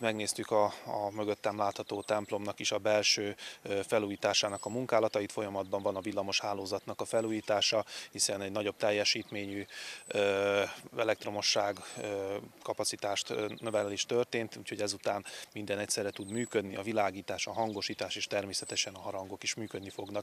megnéztük a, a mögöttem látható templomnak is a belső felújításának a munkálatait, folyamatban van a villamos hálózatnak a felújítása, hiszen egy nagyobb teljesítményű elektromosság kapacitást növelés történt, úgyhogy ezután minden egyszerre tud működni, a világítás, a hangosítás és természetesen a harangok is működni fognak.